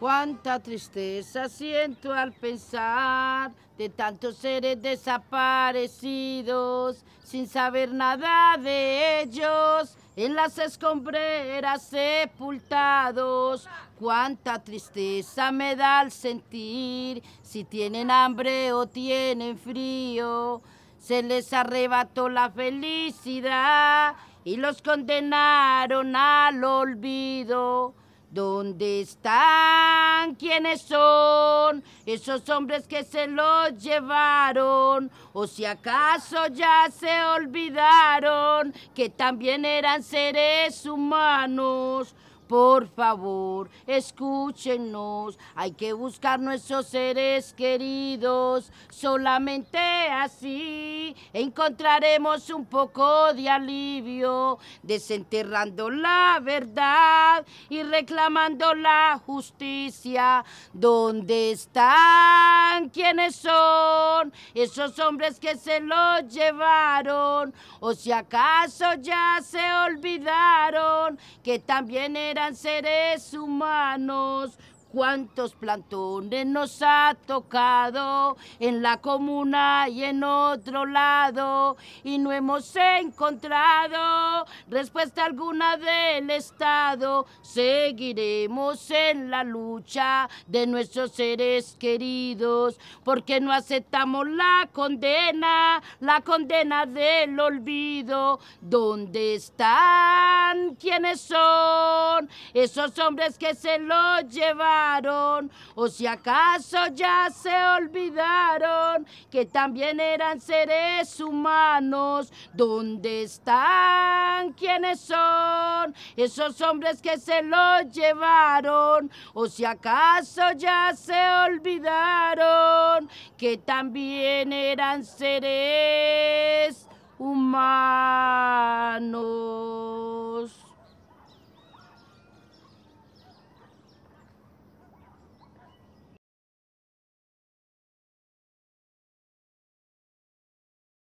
Cuánta tristeza siento al pensar de tantos seres desaparecidos, sin saber nada de ellos, en las escombreras sepultados. Cuánta tristeza me da al sentir si tienen hambre o tienen frío. Se les arrebató la felicidad y los condenaron al olvido. ¿Dónde están? ¿Quiénes son esos hombres que se los llevaron? ¿O si acaso ya se olvidaron que también eran seres humanos? Por favor, escúchenos, hay que buscar nuestros seres queridos. Solamente así encontraremos un poco de alivio, desenterrando la verdad y reclamando la justicia. ¿Dónde están? ¿Quiénes son esos hombres que se los llevaron? ¿O si acaso ya se olvidaron? que también eran seres humanos. Cuántos plantones nos ha tocado en la comuna y en otro lado y no hemos encontrado respuesta alguna del Estado. Seguiremos en la lucha de nuestros seres queridos porque no aceptamos la condena, la condena del olvido. ¿Dónde están quiénes son esos hombres que se lo llevaron, o si acaso ya se olvidaron que también eran seres humanos. ¿Dónde están? ¿Quiénes son esos hombres que se lo llevaron? ¿O si acaso ya se olvidaron que también eran seres humanos?